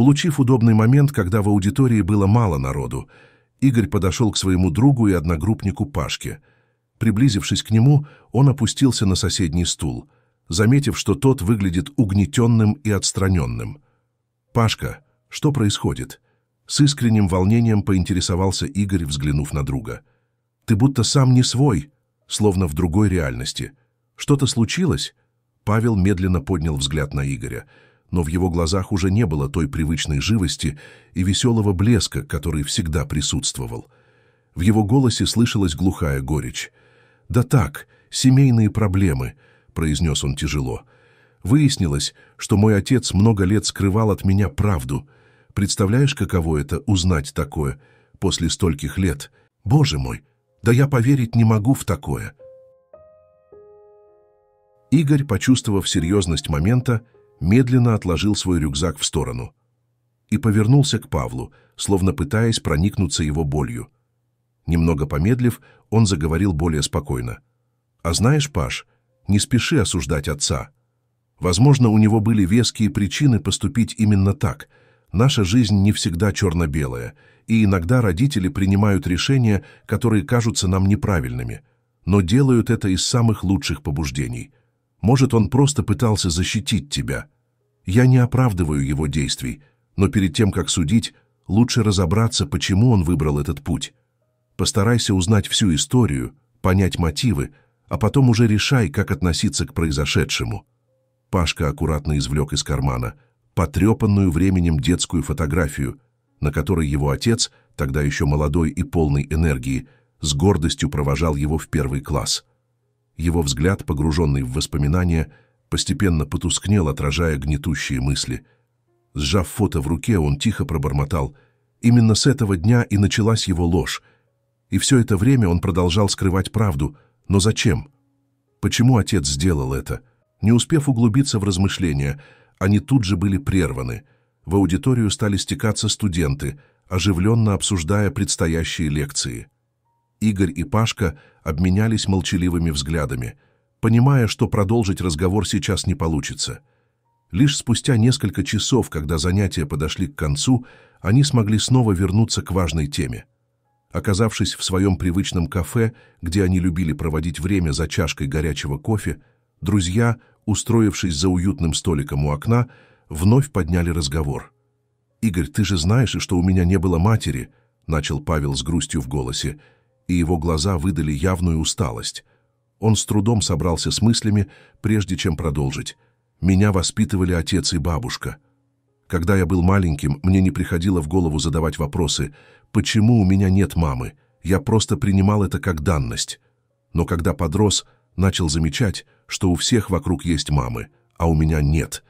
Улучив удобный момент, когда в аудитории было мало народу, Игорь подошел к своему другу и одногруппнику Пашке. Приблизившись к нему, он опустился на соседний стул, заметив, что тот выглядит угнетенным и отстраненным. «Пашка, что происходит?» С искренним волнением поинтересовался Игорь, взглянув на друга. «Ты будто сам не свой, словно в другой реальности. Что-то случилось?» Павел медленно поднял взгляд на Игоря но в его глазах уже не было той привычной живости и веселого блеска, который всегда присутствовал. В его голосе слышалась глухая горечь. «Да так, семейные проблемы», — произнес он тяжело. «Выяснилось, что мой отец много лет скрывал от меня правду. Представляешь, каково это — узнать такое после стольких лет? Боже мой, да я поверить не могу в такое!» Игорь, почувствовав серьезность момента, медленно отложил свой рюкзак в сторону и повернулся к Павлу, словно пытаясь проникнуться его болью. Немного помедлив, он заговорил более спокойно. «А знаешь, Паш, не спеши осуждать отца. Возможно, у него были веские причины поступить именно так. Наша жизнь не всегда черно-белая, и иногда родители принимают решения, которые кажутся нам неправильными, но делают это из самых лучших побуждений. Может, он просто пытался защитить тебя. Я не оправдываю его действий, но перед тем, как судить, лучше разобраться, почему он выбрал этот путь. Постарайся узнать всю историю, понять мотивы, а потом уже решай, как относиться к произошедшему». Пашка аккуратно извлек из кармана потрепанную временем детскую фотографию, на которой его отец, тогда еще молодой и полный энергии, с гордостью провожал его в первый класс – его взгляд, погруженный в воспоминания, постепенно потускнел, отражая гнетущие мысли. Сжав фото в руке, он тихо пробормотал. Именно с этого дня и началась его ложь. И все это время он продолжал скрывать правду. Но зачем? Почему отец сделал это? Не успев углубиться в размышления, они тут же были прерваны. В аудиторию стали стекаться студенты, оживленно обсуждая предстоящие лекции. Игорь и Пашка обменялись молчаливыми взглядами, понимая, что продолжить разговор сейчас не получится. Лишь спустя несколько часов, когда занятия подошли к концу, они смогли снова вернуться к важной теме. Оказавшись в своем привычном кафе, где они любили проводить время за чашкой горячего кофе, друзья, устроившись за уютным столиком у окна, вновь подняли разговор. «Игорь, ты же знаешь, что у меня не было матери», — начал Павел с грустью в голосе, — и его глаза выдали явную усталость. Он с трудом собрался с мыслями, прежде чем продолжить. «Меня воспитывали отец и бабушка. Когда я был маленьким, мне не приходило в голову задавать вопросы, почему у меня нет мамы, я просто принимал это как данность. Но когда подрос, начал замечать, что у всех вокруг есть мамы, а у меня нет.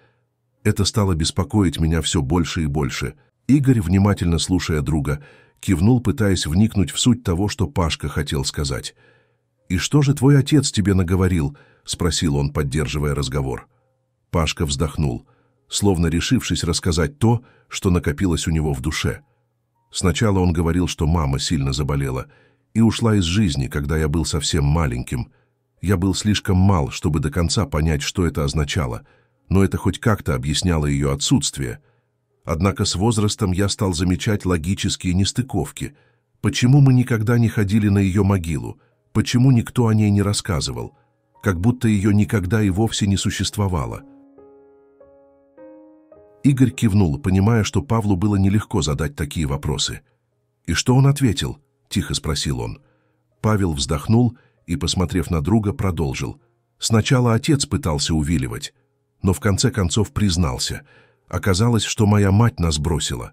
Это стало беспокоить меня все больше и больше. Игорь, внимательно слушая друга, кивнул, пытаясь вникнуть в суть того, что Пашка хотел сказать. «И что же твой отец тебе наговорил?» — спросил он, поддерживая разговор. Пашка вздохнул, словно решившись рассказать то, что накопилось у него в душе. Сначала он говорил, что мама сильно заболела и ушла из жизни, когда я был совсем маленьким. Я был слишком мал, чтобы до конца понять, что это означало, но это хоть как-то объясняло ее отсутствие — Однако с возрастом я стал замечать логические нестыковки. Почему мы никогда не ходили на ее могилу? Почему никто о ней не рассказывал? Как будто ее никогда и вовсе не существовало. Игорь кивнул, понимая, что Павлу было нелегко задать такие вопросы. «И что он ответил?» — тихо спросил он. Павел вздохнул и, посмотрев на друга, продолжил. «Сначала отец пытался увиливать, но в конце концов признался — Оказалось, что моя мать нас бросила.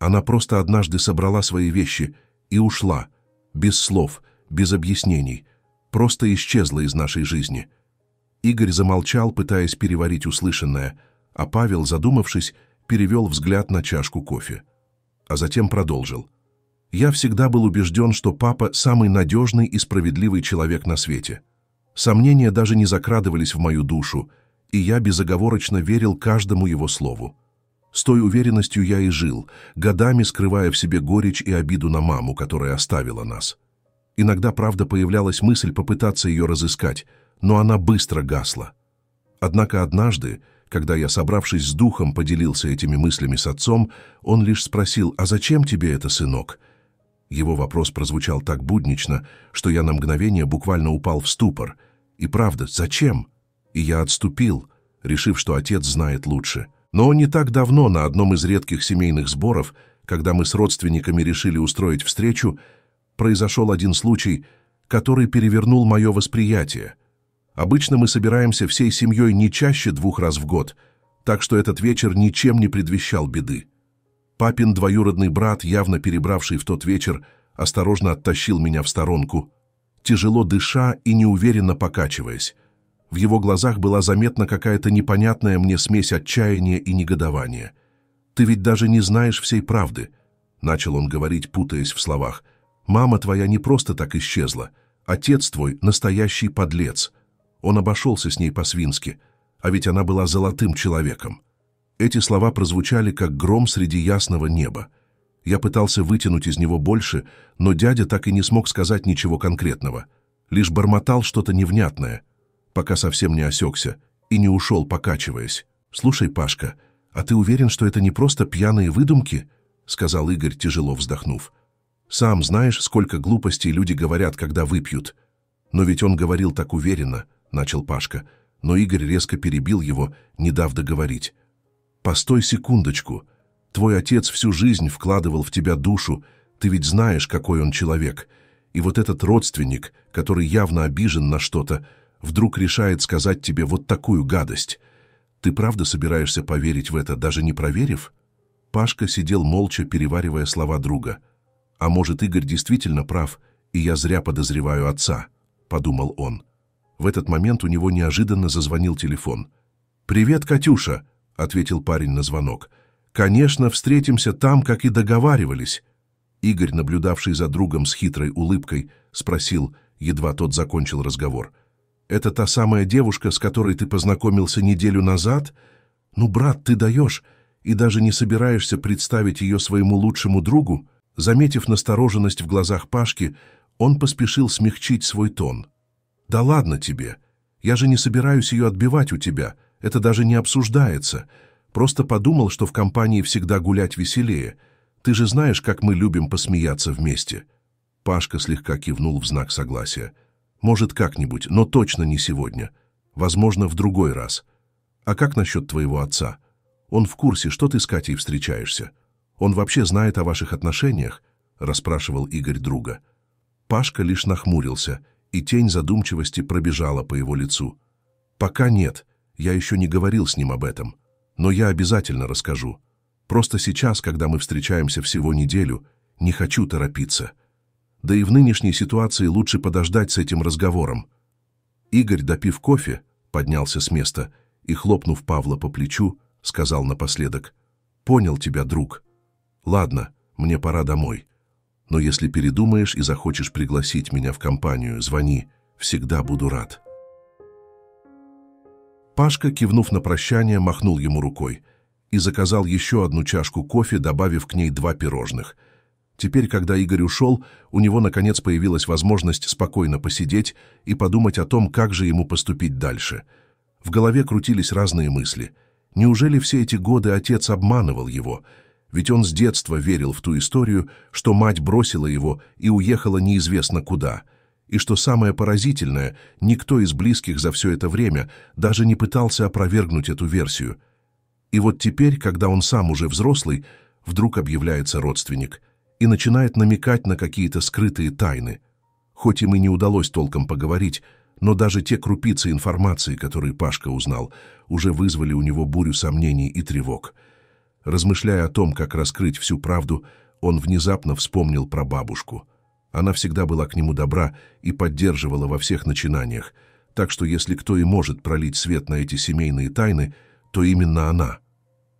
Она просто однажды собрала свои вещи и ушла, без слов, без объяснений, просто исчезла из нашей жизни. Игорь замолчал, пытаясь переварить услышанное, а Павел, задумавшись, перевел взгляд на чашку кофе. А затем продолжил. «Я всегда был убежден, что папа – самый надежный и справедливый человек на свете. Сомнения даже не закрадывались в мою душу – и я безоговорочно верил каждому его слову. С той уверенностью я и жил, годами скрывая в себе горечь и обиду на маму, которая оставила нас. Иногда, правда, появлялась мысль попытаться ее разыскать, но она быстро гасла. Однако однажды, когда я, собравшись с духом, поделился этими мыслями с отцом, он лишь спросил «А зачем тебе это, сынок?» Его вопрос прозвучал так буднично, что я на мгновение буквально упал в ступор. «И правда, зачем?» и я отступил, решив, что отец знает лучше. Но не так давно на одном из редких семейных сборов, когда мы с родственниками решили устроить встречу, произошел один случай, который перевернул мое восприятие. Обычно мы собираемся всей семьей не чаще двух раз в год, так что этот вечер ничем не предвещал беды. Папин двоюродный брат, явно перебравший в тот вечер, осторожно оттащил меня в сторонку, тяжело дыша и неуверенно покачиваясь. В его глазах была заметна какая-то непонятная мне смесь отчаяния и негодования. «Ты ведь даже не знаешь всей правды», — начал он говорить, путаясь в словах. «Мама твоя не просто так исчезла. Отец твой — настоящий подлец. Он обошелся с ней по-свински, а ведь она была золотым человеком». Эти слова прозвучали, как гром среди ясного неба. Я пытался вытянуть из него больше, но дядя так и не смог сказать ничего конкретного. Лишь бормотал что-то невнятное — пока совсем не осекся и не ушел, покачиваясь. «Слушай, Пашка, а ты уверен, что это не просто пьяные выдумки?» — сказал Игорь, тяжело вздохнув. «Сам знаешь, сколько глупостей люди говорят, когда выпьют. Но ведь он говорил так уверенно», — начал Пашка. Но Игорь резко перебил его, не дав договорить. «Постой секундочку. Твой отец всю жизнь вкладывал в тебя душу. Ты ведь знаешь, какой он человек. И вот этот родственник, который явно обижен на что-то, вдруг решает сказать тебе вот такую гадость. Ты правда собираешься поверить в это, даже не проверив? Пашка сидел молча, переваривая слова друга. «А может, Игорь действительно прав, и я зря подозреваю отца», — подумал он. В этот момент у него неожиданно зазвонил телефон. «Привет, Катюша», — ответил парень на звонок. «Конечно, встретимся там, как и договаривались». Игорь, наблюдавший за другом с хитрой улыбкой, спросил, едва тот закончил разговор. Это та самая девушка, с которой ты познакомился неделю назад? Ну, брат, ты даешь, и даже не собираешься представить ее своему лучшему другу?» Заметив настороженность в глазах Пашки, он поспешил смягчить свой тон. «Да ладно тебе. Я же не собираюсь ее отбивать у тебя. Это даже не обсуждается. Просто подумал, что в компании всегда гулять веселее. Ты же знаешь, как мы любим посмеяться вместе». Пашка слегка кивнул в знак согласия. Может, как-нибудь, но точно не сегодня. Возможно, в другой раз. А как насчет твоего отца? Он в курсе, что ты с Катей встречаешься. Он вообще знает о ваших отношениях?» — расспрашивал Игорь друга. Пашка лишь нахмурился, и тень задумчивости пробежала по его лицу. «Пока нет. Я еще не говорил с ним об этом. Но я обязательно расскажу. Просто сейчас, когда мы встречаемся всего неделю, не хочу торопиться. Да и в нынешней ситуации лучше подождать с этим разговором. Игорь, допив кофе, поднялся с места и, хлопнув Павла по плечу, сказал напоследок, «Понял тебя, друг. Ладно, мне пора домой. Но если передумаешь и захочешь пригласить меня в компанию, звони, всегда буду рад». Пашка, кивнув на прощание, махнул ему рукой и заказал еще одну чашку кофе, добавив к ней два пирожных – Теперь, когда Игорь ушел, у него, наконец, появилась возможность спокойно посидеть и подумать о том, как же ему поступить дальше. В голове крутились разные мысли. Неужели все эти годы отец обманывал его? Ведь он с детства верил в ту историю, что мать бросила его и уехала неизвестно куда. И что самое поразительное, никто из близких за все это время даже не пытался опровергнуть эту версию. И вот теперь, когда он сам уже взрослый, вдруг объявляется родственник – и начинает намекать на какие-то скрытые тайны. Хоть им и не удалось толком поговорить, но даже те крупицы информации, которые Пашка узнал, уже вызвали у него бурю сомнений и тревог. Размышляя о том, как раскрыть всю правду, он внезапно вспомнил про бабушку. Она всегда была к нему добра и поддерживала во всех начинаниях, так что если кто и может пролить свет на эти семейные тайны, то именно она —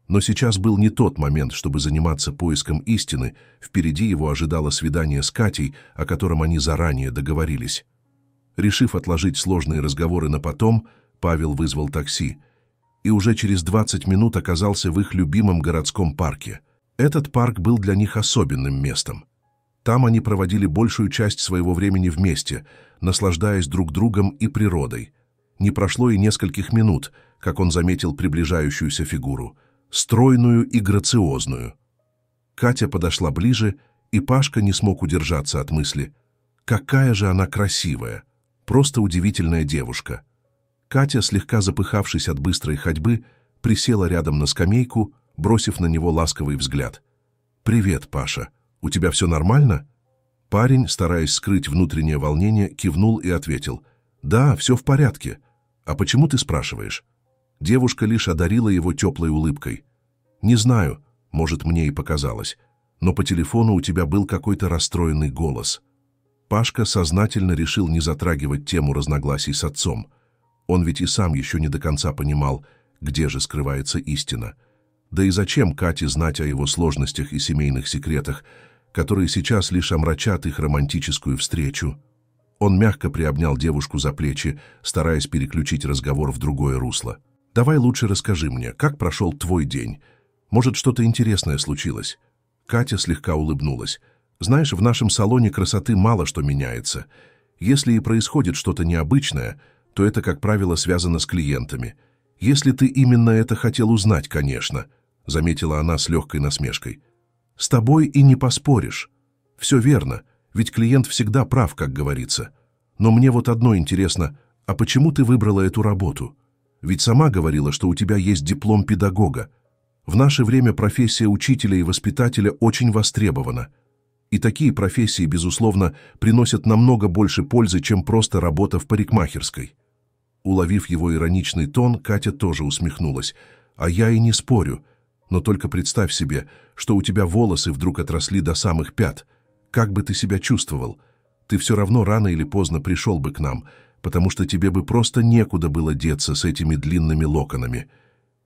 но сейчас был не тот момент, чтобы заниматься поиском истины. Впереди его ожидало свидание с Катей, о котором они заранее договорились. Решив отложить сложные разговоры на потом, Павел вызвал такси. И уже через 20 минут оказался в их любимом городском парке. Этот парк был для них особенным местом. Там они проводили большую часть своего времени вместе, наслаждаясь друг другом и природой. Не прошло и нескольких минут, как он заметил приближающуюся фигуру — стройную и грациозную. Катя подошла ближе, и Пашка не смог удержаться от мысли. Какая же она красивая! Просто удивительная девушка. Катя, слегка запыхавшись от быстрой ходьбы, присела рядом на скамейку, бросив на него ласковый взгляд. «Привет, Паша. У тебя все нормально?» Парень, стараясь скрыть внутреннее волнение, кивнул и ответил. «Да, все в порядке. А почему ты спрашиваешь?» Девушка лишь одарила его теплой улыбкой. «Не знаю, может, мне и показалось, но по телефону у тебя был какой-то расстроенный голос». Пашка сознательно решил не затрагивать тему разногласий с отцом. Он ведь и сам еще не до конца понимал, где же скрывается истина. Да и зачем Кате знать о его сложностях и семейных секретах, которые сейчас лишь омрачат их романтическую встречу? Он мягко приобнял девушку за плечи, стараясь переключить разговор в другое русло. Давай лучше расскажи мне, как прошел твой день? Может, что-то интересное случилось?» Катя слегка улыбнулась. «Знаешь, в нашем салоне красоты мало что меняется. Если и происходит что-то необычное, то это, как правило, связано с клиентами. Если ты именно это хотел узнать, конечно», — заметила она с легкой насмешкой. «С тобой и не поспоришь. Все верно, ведь клиент всегда прав, как говорится. Но мне вот одно интересно, а почему ты выбрала эту работу?» Ведь сама говорила, что у тебя есть диплом педагога. В наше время профессия учителя и воспитателя очень востребована. И такие профессии, безусловно, приносят намного больше пользы, чем просто работа в парикмахерской. Уловив его ироничный тон, Катя тоже усмехнулась. «А я и не спорю. Но только представь себе, что у тебя волосы вдруг отросли до самых пят. Как бы ты себя чувствовал? Ты все равно рано или поздно пришел бы к нам потому что тебе бы просто некуда было деться с этими длинными локонами.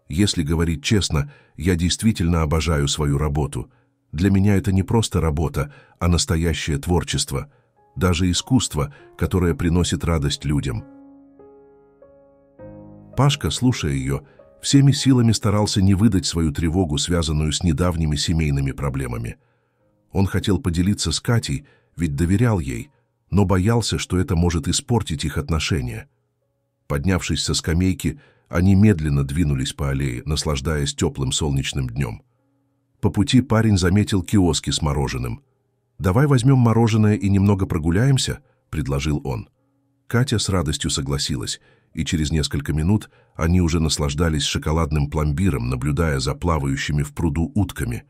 Если говорить честно, я действительно обожаю свою работу. Для меня это не просто работа, а настоящее творчество, даже искусство, которое приносит радость людям. Пашка, слушая ее, всеми силами старался не выдать свою тревогу, связанную с недавними семейными проблемами. Он хотел поделиться с Катей, ведь доверял ей – но боялся, что это может испортить их отношения. Поднявшись со скамейки, они медленно двинулись по аллее, наслаждаясь теплым солнечным днем. По пути парень заметил киоски с мороженым. «Давай возьмем мороженое и немного прогуляемся», — предложил он. Катя с радостью согласилась, и через несколько минут они уже наслаждались шоколадным пломбиром, наблюдая за плавающими в пруду утками.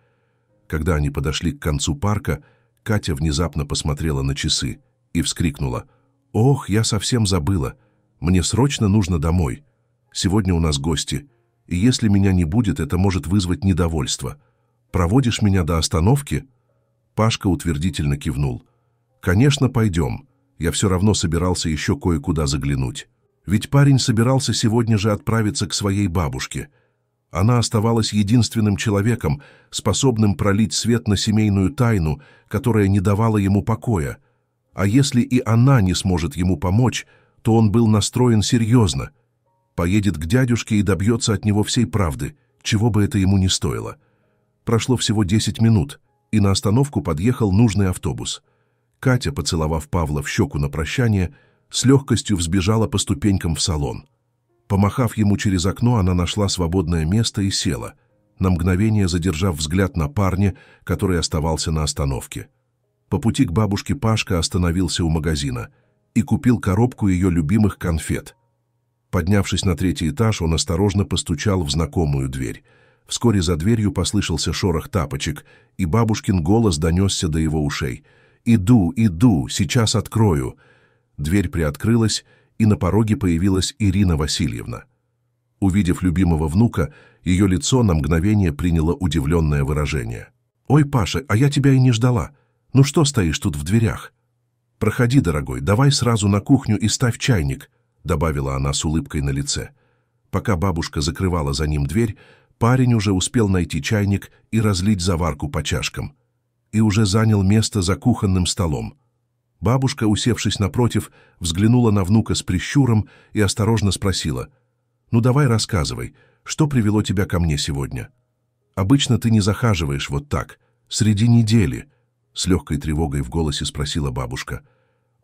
Когда они подошли к концу парка, Катя внезапно посмотрела на часы — и вскрикнула. «Ох, я совсем забыла. Мне срочно нужно домой. Сегодня у нас гости, и если меня не будет, это может вызвать недовольство. Проводишь меня до остановки?» Пашка утвердительно кивнул. «Конечно, пойдем. Я все равно собирался еще кое-куда заглянуть. Ведь парень собирался сегодня же отправиться к своей бабушке. Она оставалась единственным человеком, способным пролить свет на семейную тайну, которая не давала ему покоя — а если и она не сможет ему помочь, то он был настроен серьезно. Поедет к дядюшке и добьется от него всей правды, чего бы это ему ни стоило. Прошло всего 10 минут, и на остановку подъехал нужный автобус. Катя, поцеловав Павла в щеку на прощание, с легкостью взбежала по ступенькам в салон. Помахав ему через окно, она нашла свободное место и села, на мгновение задержав взгляд на парня, который оставался на остановке. По пути к бабушке Пашка остановился у магазина и купил коробку ее любимых конфет. Поднявшись на третий этаж, он осторожно постучал в знакомую дверь. Вскоре за дверью послышался шорох тапочек, и бабушкин голос донесся до его ушей. «Иду, иду, сейчас открою!» Дверь приоткрылась, и на пороге появилась Ирина Васильевна. Увидев любимого внука, ее лицо на мгновение приняло удивленное выражение. «Ой, Паша, а я тебя и не ждала!» «Ну что стоишь тут в дверях?» «Проходи, дорогой, давай сразу на кухню и ставь чайник», — добавила она с улыбкой на лице. Пока бабушка закрывала за ним дверь, парень уже успел найти чайник и разлить заварку по чашкам. И уже занял место за кухонным столом. Бабушка, усевшись напротив, взглянула на внука с прищуром и осторожно спросила, «Ну давай рассказывай, что привело тебя ко мне сегодня? Обычно ты не захаживаешь вот так, среди недели, — с легкой тревогой в голосе спросила бабушка.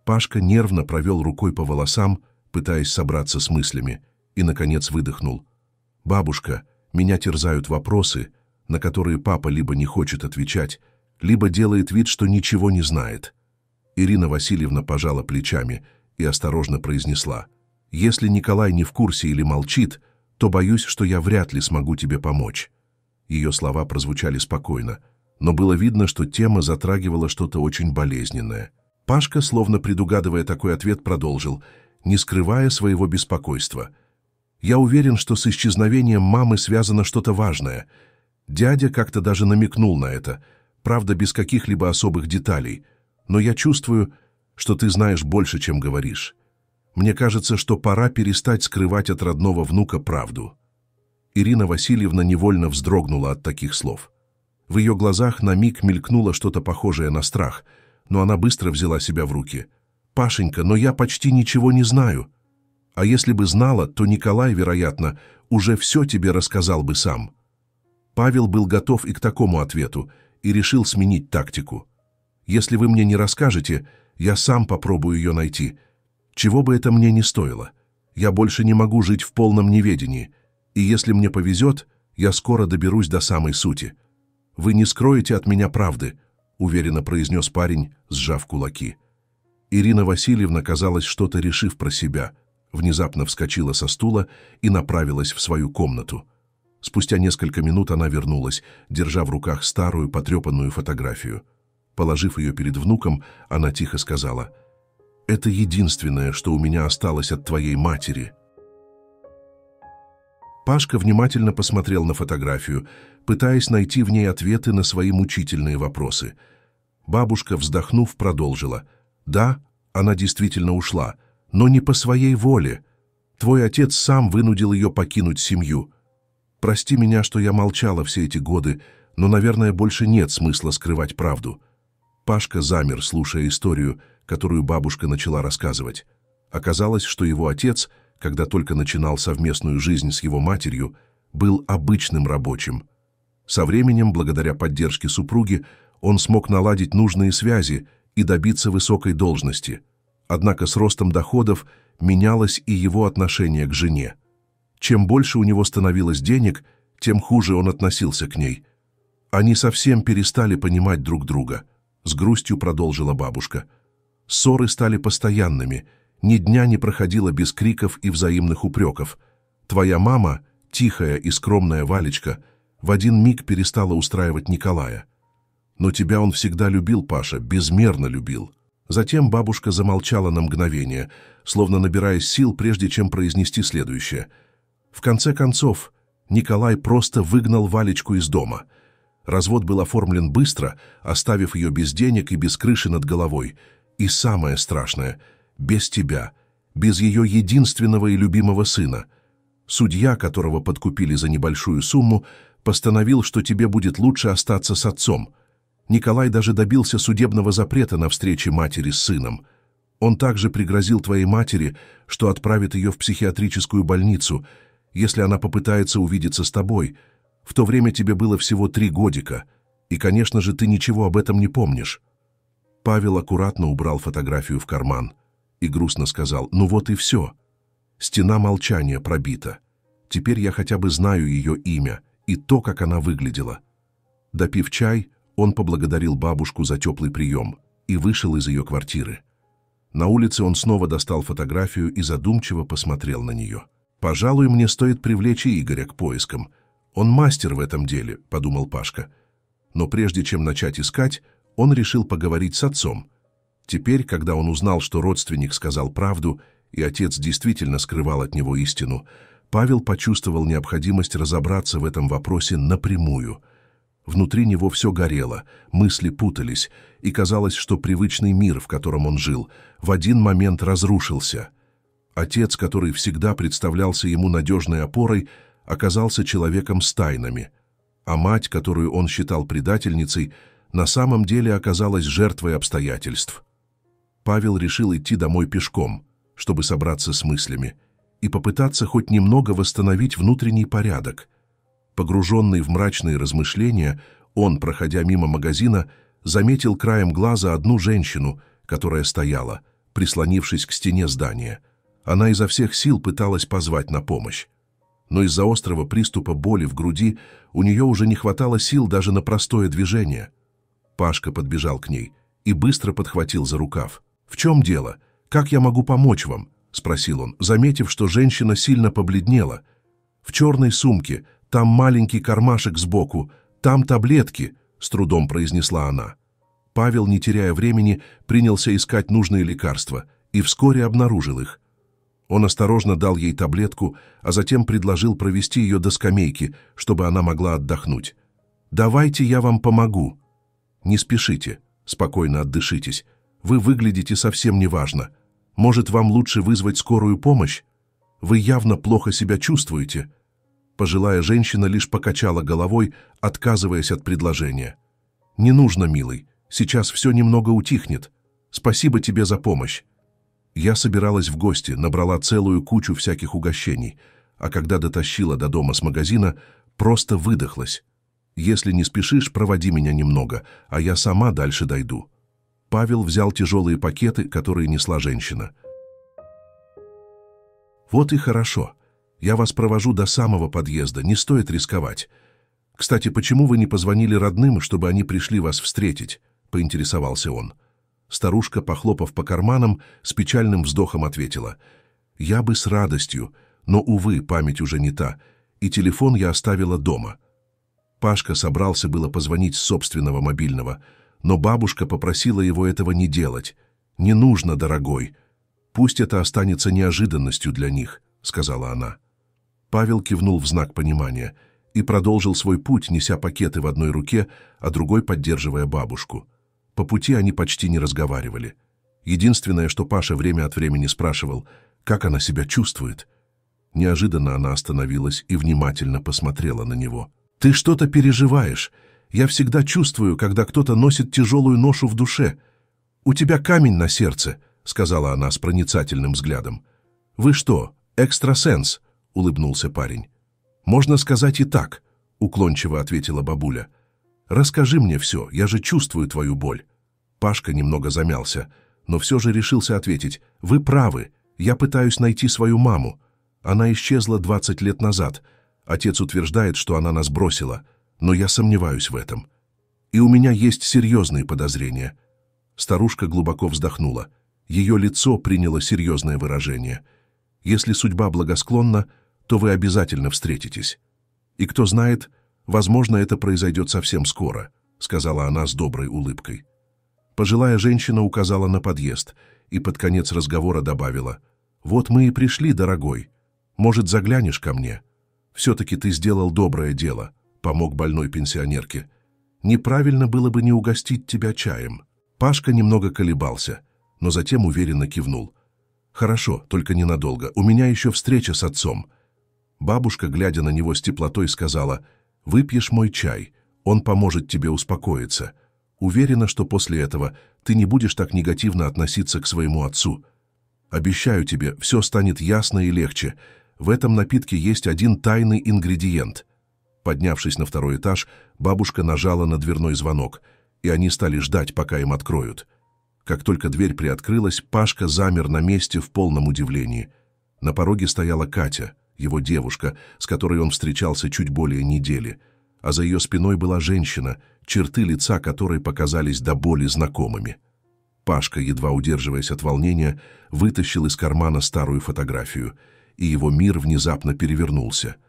Пашка нервно провел рукой по волосам, пытаясь собраться с мыслями, и, наконец, выдохнул. «Бабушка, меня терзают вопросы, на которые папа либо не хочет отвечать, либо делает вид, что ничего не знает». Ирина Васильевна пожала плечами и осторожно произнесла. «Если Николай не в курсе или молчит, то боюсь, что я вряд ли смогу тебе помочь». Ее слова прозвучали спокойно — но было видно, что тема затрагивала что-то очень болезненное. Пашка, словно предугадывая такой ответ, продолжил, не скрывая своего беспокойства. «Я уверен, что с исчезновением мамы связано что-то важное. Дядя как-то даже намекнул на это, правда, без каких-либо особых деталей. Но я чувствую, что ты знаешь больше, чем говоришь. Мне кажется, что пора перестать скрывать от родного внука правду». Ирина Васильевна невольно вздрогнула от таких слов. В ее глазах на миг мелькнуло что-то похожее на страх, но она быстро взяла себя в руки. «Пашенька, но я почти ничего не знаю. А если бы знала, то Николай, вероятно, уже все тебе рассказал бы сам». Павел был готов и к такому ответу и решил сменить тактику. «Если вы мне не расскажете, я сам попробую ее найти. Чего бы это мне не стоило. Я больше не могу жить в полном неведении, и если мне повезет, я скоро доберусь до самой сути» вы не скроете от меня правды», — уверенно произнес парень, сжав кулаки. Ирина Васильевна, казалось, что-то решив про себя, внезапно вскочила со стула и направилась в свою комнату. Спустя несколько минут она вернулась, держа в руках старую потрепанную фотографию. Положив ее перед внуком, она тихо сказала, «Это единственное, что у меня осталось от твоей матери», — Пашка внимательно посмотрел на фотографию, пытаясь найти в ней ответы на свои мучительные вопросы. Бабушка, вздохнув, продолжила. «Да, она действительно ушла, но не по своей воле. Твой отец сам вынудил ее покинуть семью. Прости меня, что я молчала все эти годы, но, наверное, больше нет смысла скрывать правду». Пашка замер, слушая историю, которую бабушка начала рассказывать. Оказалось, что его отец — когда только начинал совместную жизнь с его матерью, был обычным рабочим. Со временем, благодаря поддержке супруги, он смог наладить нужные связи и добиться высокой должности. Однако с ростом доходов менялось и его отношение к жене. Чем больше у него становилось денег, тем хуже он относился к ней. Они совсем перестали понимать друг друга, с грустью продолжила бабушка. Ссоры стали постоянными – ни дня не проходило без криков и взаимных упреков. Твоя мама, тихая и скромная Валечка, в один миг перестала устраивать Николая. Но тебя он всегда любил, Паша, безмерно любил. Затем бабушка замолчала на мгновение, словно набираясь сил, прежде чем произнести следующее. В конце концов, Николай просто выгнал Валечку из дома. Развод был оформлен быстро, оставив ее без денег и без крыши над головой. И самое страшное — без тебя, без ее единственного и любимого сына. Судья, которого подкупили за небольшую сумму, постановил, что тебе будет лучше остаться с отцом. Николай даже добился судебного запрета на встрече матери с сыном. Он также пригрозил твоей матери, что отправит ее в психиатрическую больницу, если она попытается увидеться с тобой. В то время тебе было всего три годика, и, конечно же, ты ничего об этом не помнишь. Павел аккуратно убрал фотографию в карман и грустно сказал, «Ну вот и все. Стена молчания пробита. Теперь я хотя бы знаю ее имя и то, как она выглядела». Допив чай, он поблагодарил бабушку за теплый прием и вышел из ее квартиры. На улице он снова достал фотографию и задумчиво посмотрел на нее. «Пожалуй, мне стоит привлечь Игоря к поискам. Он мастер в этом деле», — подумал Пашка. Но прежде чем начать искать, он решил поговорить с отцом — Теперь, когда он узнал, что родственник сказал правду, и отец действительно скрывал от него истину, Павел почувствовал необходимость разобраться в этом вопросе напрямую. Внутри него все горело, мысли путались, и казалось, что привычный мир, в котором он жил, в один момент разрушился. Отец, который всегда представлялся ему надежной опорой, оказался человеком с тайнами, а мать, которую он считал предательницей, на самом деле оказалась жертвой обстоятельств. Павел решил идти домой пешком, чтобы собраться с мыслями, и попытаться хоть немного восстановить внутренний порядок. Погруженный в мрачные размышления, он, проходя мимо магазина, заметил краем глаза одну женщину, которая стояла, прислонившись к стене здания. Она изо всех сил пыталась позвать на помощь. Но из-за острого приступа боли в груди у нее уже не хватало сил даже на простое движение. Пашка подбежал к ней и быстро подхватил за рукав. «В чем дело? Как я могу помочь вам?» — спросил он, заметив, что женщина сильно побледнела. «В черной сумке, там маленький кармашек сбоку, там таблетки», — с трудом произнесла она. Павел, не теряя времени, принялся искать нужные лекарства и вскоре обнаружил их. Он осторожно дал ей таблетку, а затем предложил провести ее до скамейки, чтобы она могла отдохнуть. «Давайте я вам помогу». «Не спешите, спокойно отдышитесь. Вы выглядите совсем неважно. Может, вам лучше вызвать скорую помощь? Вы явно плохо себя чувствуете». Пожилая женщина лишь покачала головой, отказываясь от предложения. «Не нужно, милый. Сейчас все немного утихнет. Спасибо тебе за помощь». Я собиралась в гости, набрала целую кучу всяких угощений, а когда дотащила до дома с магазина, просто выдохлась. «Если не спешишь, проводи меня немного, а я сама дальше дойду». Павел взял тяжелые пакеты, которые несла женщина. «Вот и хорошо. Я вас провожу до самого подъезда, не стоит рисковать. Кстати, почему вы не позвонили родным, чтобы они пришли вас встретить?» — поинтересовался он. Старушка, похлопав по карманам, с печальным вздохом ответила. «Я бы с радостью, но, увы, память уже не та, и телефон я оставила дома». Пашка собрался было позвонить с собственного мобильного — но бабушка попросила его этого не делать. «Не нужно, дорогой. Пусть это останется неожиданностью для них», — сказала она. Павел кивнул в знак понимания и продолжил свой путь, неся пакеты в одной руке, а другой поддерживая бабушку. По пути они почти не разговаривали. Единственное, что Паша время от времени спрашивал, как она себя чувствует. Неожиданно она остановилась и внимательно посмотрела на него. «Ты что-то переживаешь. Я всегда чувствую, когда кто-то носит тяжелую ношу в душе. У тебя камень на сердце», — сказала она с проницательным взглядом. «Вы что, экстрасенс?» — улыбнулся парень. «Можно сказать и так», — уклончиво ответила бабуля. «Расскажи мне все, я же чувствую твою боль». Пашка немного замялся, но все же решился ответить. «Вы правы, я пытаюсь найти свою маму. Она исчезла 20 лет назад. Отец утверждает, что она нас бросила» но я сомневаюсь в этом. И у меня есть серьезные подозрения. Старушка глубоко вздохнула. Ее лицо приняло серьезное выражение. Если судьба благосклонна, то вы обязательно встретитесь. И кто знает, возможно, это произойдет совсем скоро, сказала она с доброй улыбкой. Пожилая женщина указала на подъезд и под конец разговора добавила, «Вот мы и пришли, дорогой. Может, заглянешь ко мне? Все-таки ты сделал доброе дело». — помог больной пенсионерке. «Неправильно было бы не угостить тебя чаем». Пашка немного колебался, но затем уверенно кивнул. «Хорошо, только ненадолго. У меня еще встреча с отцом». Бабушка, глядя на него с теплотой, сказала, «Выпьешь мой чай, он поможет тебе успокоиться. Уверена, что после этого ты не будешь так негативно относиться к своему отцу. Обещаю тебе, все станет ясно и легче. В этом напитке есть один тайный ингредиент. Поднявшись на второй этаж, бабушка нажала на дверной звонок, и они стали ждать, пока им откроют. Как только дверь приоткрылась, Пашка замер на месте в полном удивлении. На пороге стояла Катя, его девушка, с которой он встречался чуть более недели, а за ее спиной была женщина, черты лица которой показались до боли знакомыми. Пашка, едва удерживаясь от волнения, вытащил из кармана старую фотографию, и его мир внезапно перевернулся —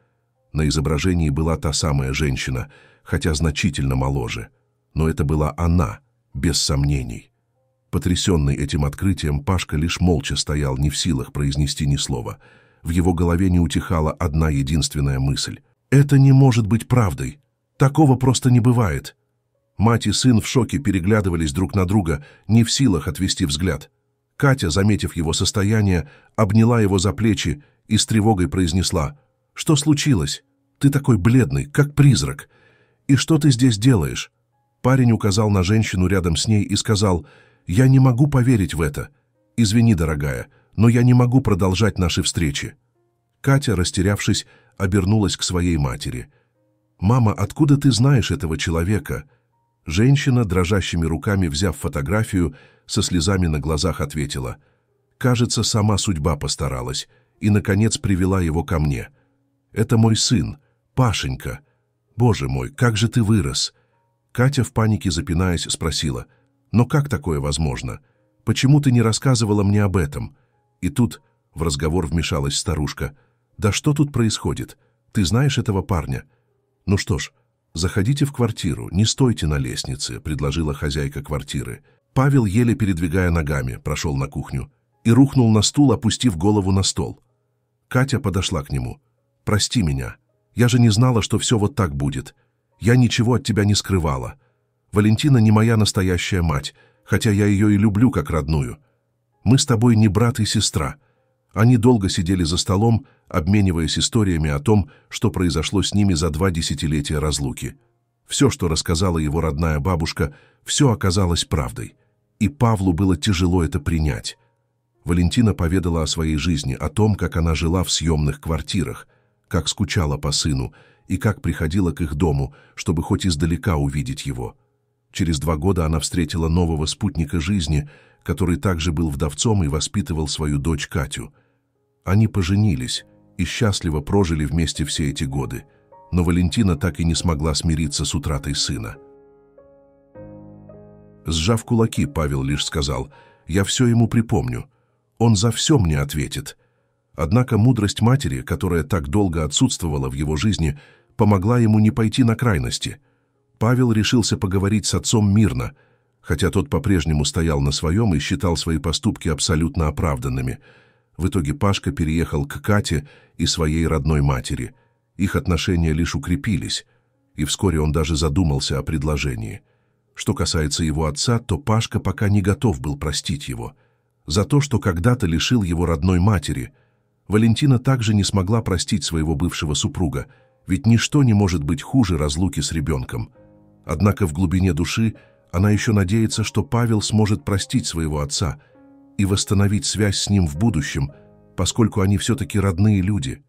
на изображении была та самая женщина, хотя значительно моложе. Но это была она, без сомнений. Потрясенный этим открытием, Пашка лишь молча стоял, не в силах произнести ни слова. В его голове не утихала одна единственная мысль. «Это не может быть правдой. Такого просто не бывает». Мать и сын в шоке переглядывались друг на друга, не в силах отвести взгляд. Катя, заметив его состояние, обняла его за плечи и с тревогой произнесла что случилось? Ты такой бледный, как призрак. И что ты здесь делаешь?» Парень указал на женщину рядом с ней и сказал, «Я не могу поверить в это. Извини, дорогая, но я не могу продолжать наши встречи». Катя, растерявшись, обернулась к своей матери. «Мама, откуда ты знаешь этого человека?» Женщина, дрожащими руками взяв фотографию, со слезами на глазах ответила. «Кажется, сама судьба постаралась и, наконец, привела его ко мне. Это мой сын, Пашенька. Боже мой, как же ты вырос!» Катя в панике, запинаясь, спросила, «Но как такое возможно? Почему ты не рассказывала мне об этом?» И тут в разговор вмешалась старушка. «Да что тут происходит? Ты знаешь этого парня?» «Ну что ж, заходите в квартиру, не стойте на лестнице», — предложила хозяйка квартиры. Павел, еле передвигая ногами, прошел на кухню и рухнул на стул, опустив голову на стол. Катя подошла к нему прости меня. Я же не знала, что все вот так будет. Я ничего от тебя не скрывала. Валентина не моя настоящая мать, хотя я ее и люблю как родную. Мы с тобой не брат и сестра». Они долго сидели за столом, обмениваясь историями о том, что произошло с ними за два десятилетия разлуки. Все, что рассказала его родная бабушка, все оказалось правдой. И Павлу было тяжело это принять. Валентина поведала о своей жизни, о том, как она жила в съемных квартирах – как скучала по сыну и как приходила к их дому, чтобы хоть издалека увидеть его. Через два года она встретила нового спутника жизни, который также был вдовцом и воспитывал свою дочь Катю. Они поженились и счастливо прожили вместе все эти годы, но Валентина так и не смогла смириться с утратой сына. Сжав кулаки, Павел лишь сказал, «Я все ему припомню. Он за все мне ответит». Однако мудрость матери, которая так долго отсутствовала в его жизни, помогла ему не пойти на крайности. Павел решился поговорить с отцом мирно, хотя тот по-прежнему стоял на своем и считал свои поступки абсолютно оправданными. В итоге Пашка переехал к Кате и своей родной матери. Их отношения лишь укрепились, и вскоре он даже задумался о предложении. Что касается его отца, то Пашка пока не готов был простить его за то, что когда-то лишил его родной матери – Валентина также не смогла простить своего бывшего супруга, ведь ничто не может быть хуже разлуки с ребенком. Однако в глубине души она еще надеется, что Павел сможет простить своего отца и восстановить связь с ним в будущем, поскольку они все-таки родные люди –